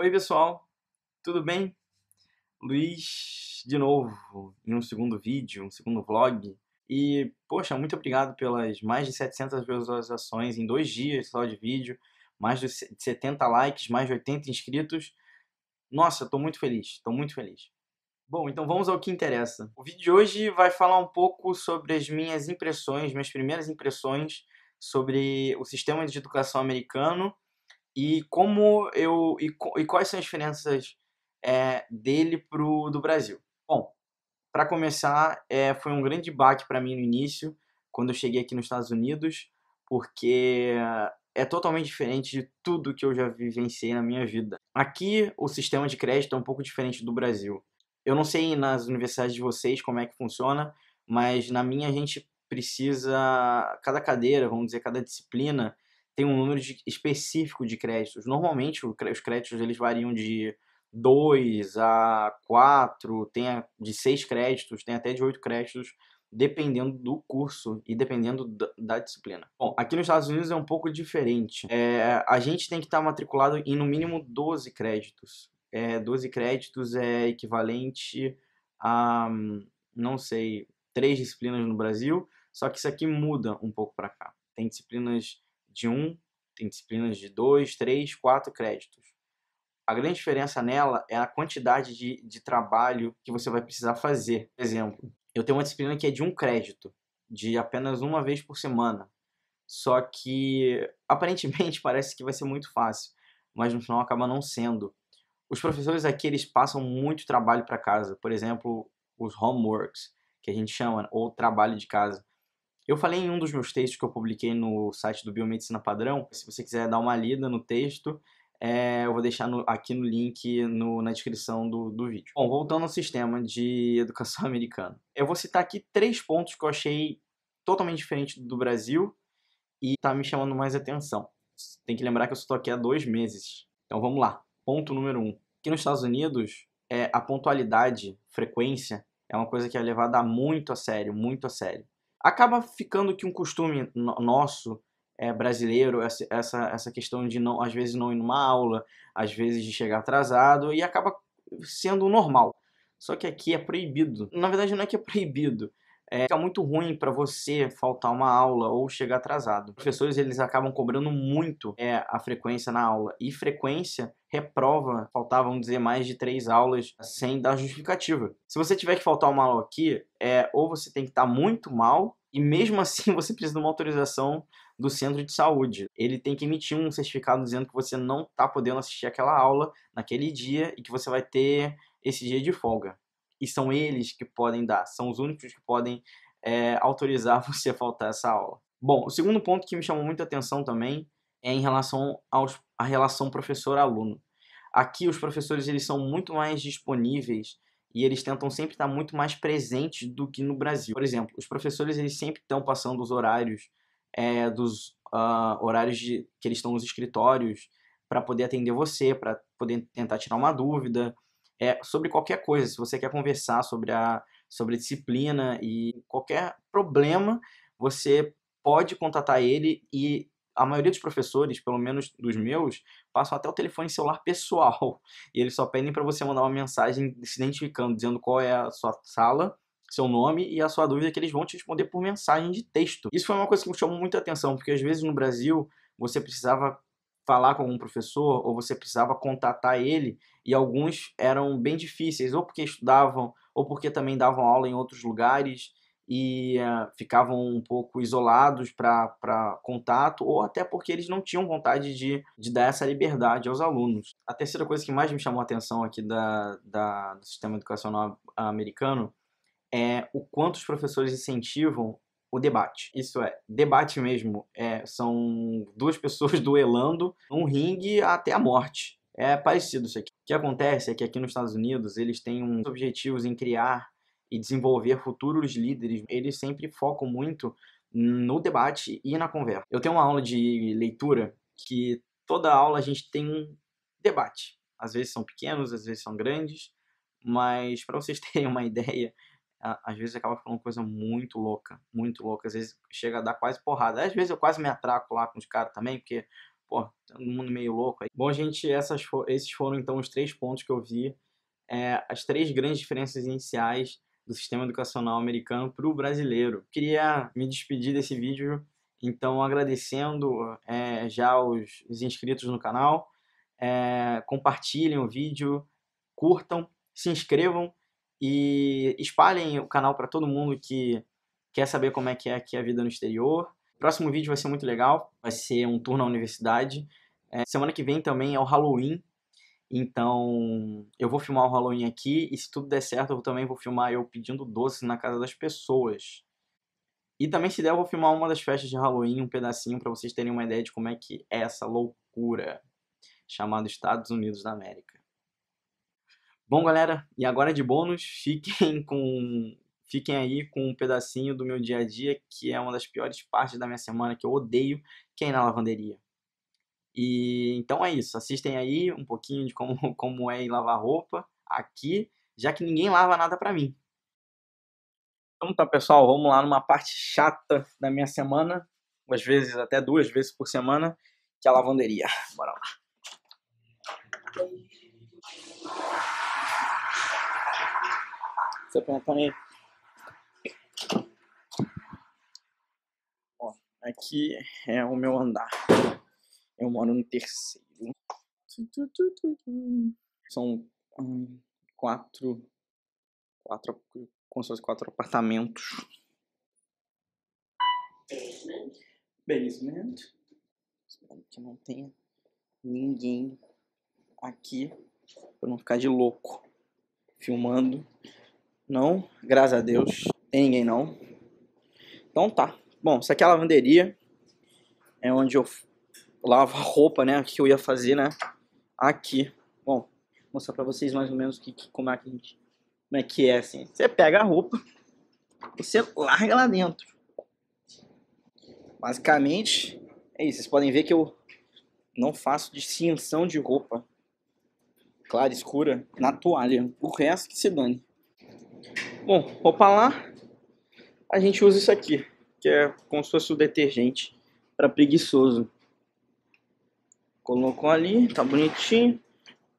Oi, pessoal, tudo bem? Luiz, de novo, em um segundo vídeo, um segundo vlog. E, poxa, muito obrigado pelas mais de 700 visualizações em dois dias só de vídeo, mais de 70 likes, mais de 80 inscritos. Nossa, estou muito feliz, estou muito feliz. Bom, então vamos ao que interessa. O vídeo de hoje vai falar um pouco sobre as minhas impressões, minhas primeiras impressões sobre o sistema de educação americano e como eu e, e quais são as diferenças é, dele pro do Brasil. Bom, para começar, é, foi um grande baque para mim no início quando eu cheguei aqui nos Estados Unidos, porque é totalmente diferente de tudo que eu já vivenciei na minha vida. Aqui, o sistema de crédito é um pouco diferente do Brasil. Eu não sei nas universidades de vocês como é que funciona, mas na minha a gente precisa, cada cadeira, vamos dizer, cada disciplina, tem um número de, específico de créditos. Normalmente os créditos eles variam de 2 a 4, tem a, de 6 créditos, tem até de 8 créditos, dependendo do curso e dependendo da, da, disciplina. Bom, aqui nos Estados Unidos é um pouco diferente. É, a gente tem que estar tá matriculado em no mínimo 12 créditos é, 12 créditos é equivalente a, não sei, três disciplinas no Brasil, só que isso aqui muda um pouco para cá. Tem disciplinas de um, tem disciplinas de dois, três, quatro créditos. A grande diferença nela é a quantidade de, de trabalho que você vai precisar fazer. Por exemplo, eu tenho uma disciplina que é de um crédito, de apenas uma vez por semana. Só que aparentemente parece que vai ser muito fácil, mas no final acaba não sendo. Os professores aqui, eles passam muito trabalho para casa. Por exemplo, os homeworks, que a gente chama, ou trabalho de casa. Eu falei em um dos meus textos que eu publiquei no site do Biomedicina Padrão. Se você quiser dar uma lida no texto, é, eu vou deixar no, aqui no link no, na descrição do, do vídeo. Bom, voltando ao sistema de educação americano. Eu vou citar aqui três pontos que eu achei totalmente diferente do Brasil e tá me chamando mais atenção. Tem que lembrar que eu estou aqui há dois meses. Então vamos lá. Ponto número um que nos Estados Unidos é, a pontualidade, frequência, é uma coisa que é levada muito a sério, muito a sério. Acaba ficando que um costume no nosso é, brasileiro, essa, essa, essa questão de não, às vezes não ir numa aula, às vezes de chegar atrasado, e acaba sendo normal. Só que aqui é proibido. Na verdade, não é que é proibido, é, fica muito ruim para você faltar uma aula ou chegar atrasado. Os professores eles acabam cobrando muito é, a frequência na aula e frequência reprova, faltavam dizer mais de três aulas sem dar justificativa. Se você tiver que faltar uma aula aqui, é, ou você tem que estar tá muito mal e mesmo assim você precisa de uma autorização do centro de saúde. Ele tem que emitir um certificado dizendo que você não está podendo assistir aquela aula naquele dia e que você vai ter esse dia de folga e são eles que podem dar, são os únicos que podem é, autorizar você a faltar essa aula. Bom, o segundo ponto que me chamou muita atenção também é em relação aos, à relação professor-aluno. Aqui os professores eles são muito mais disponíveis e eles tentam sempre estar muito mais presentes do que no Brasil. Por exemplo, os professores eles sempre estão passando os horários é, dos uh, horários de, que eles estão nos escritórios para poder atender você, para poder tentar tirar uma dúvida, é sobre qualquer coisa. Se você quer conversar sobre a sobre a disciplina e qualquer problema, você pode contatar ele e a maioria dos professores, pelo menos dos meus, passam até o telefone celular pessoal. E eles só pedem para você mandar uma mensagem se identificando, dizendo qual é a sua sala, seu nome e a sua dúvida que eles vão te responder por mensagem de texto. Isso foi uma coisa que me chamou muita atenção, porque às vezes no Brasil você precisava falar com algum professor ou você precisava contatar ele e alguns eram bem difíceis, ou porque estudavam, ou porque também davam aula em outros lugares e uh, ficavam um pouco isolados para contato, ou até porque eles não tinham vontade de, de dar essa liberdade aos alunos. A terceira coisa que mais me chamou a atenção aqui da, da, do sistema educacional americano é o quanto os professores incentivam o debate. Isso é, debate mesmo. É, são duas pessoas duelando um ringue até a morte. É parecido isso aqui. O que acontece é que aqui nos Estados Unidos eles têm uns objetivos em criar e desenvolver futuros líderes. Eles sempre focam muito no debate e na conversa. Eu tenho uma aula de leitura que toda aula a gente tem um debate. Às vezes são pequenos, às vezes são grandes, mas para vocês terem uma ideia, às vezes acaba falando coisa muito louca, muito louca. Às vezes chega a dar quase porrada. Às vezes eu quase me atraco lá com os caras também, porque pô, tá um mundo meio louco. Aí. Bom, gente, essas for, esses foram então os três pontos que eu vi, é, as três grandes diferenças iniciais do sistema educacional americano para o brasileiro. Queria me despedir desse vídeo, então agradecendo é, já os, os, inscritos no canal, é, compartilhem o vídeo, curtam, se inscrevam e espalhem o canal para todo mundo que quer saber como é que é aqui a vida no exterior Próximo vídeo vai ser muito legal, vai ser um tour na universidade. É, semana que vem também é o Halloween, então eu vou filmar o Halloween aqui e se tudo der certo eu também vou filmar eu pedindo doces na casa das pessoas. E também se der eu vou filmar uma das festas de Halloween, um pedacinho para vocês terem uma ideia de como é que é essa loucura chamada Estados Unidos da América. Bom, galera, e agora de bônus, fiquem com Fiquem aí com um pedacinho do meu dia a dia, que é uma das piores partes da minha semana, que eu odeio, que é ir na lavanderia. E então é isso. Assistem aí um pouquinho de como, como é ir lavar roupa aqui, já que ninguém lava nada para mim. Então tá, pessoal, vamos lá numa parte chata da minha semana, às vezes até duas vezes por semana, que é a lavanderia. Bora lá. Você perguntando aí aqui é o meu andar. Eu moro no terceiro. São hum, quatro, quatro, com seus quatro apartamentos. Basement. Espero que não tenha ninguém aqui pra não ficar de louco filmando. Não, graças a Deus, tem ninguém não. Então tá. Bom, isso aqui é a lavanderia. É onde eu lavo a roupa, né? que eu ia fazer, né? Aqui. Bom, vou mostrar pra vocês mais ou menos que, que, como, é que gente, como é que é, assim. Você pega a roupa, você larga lá dentro. Basicamente, é isso. Vocês podem ver que eu não faço distinção de roupa clara, escura, na toalha. O resto que se dane. Bom, roupa lá, a gente usa isso aqui que é como se fosse o detergente para preguiçoso. Colocou ali, tá bonitinho.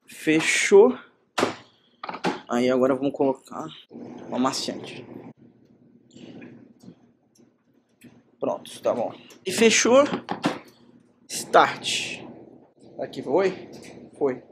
Fechou. Aí agora vamos colocar o amaciante. Pronto, tá bom. E fechou. Start. Aqui foi? Foi.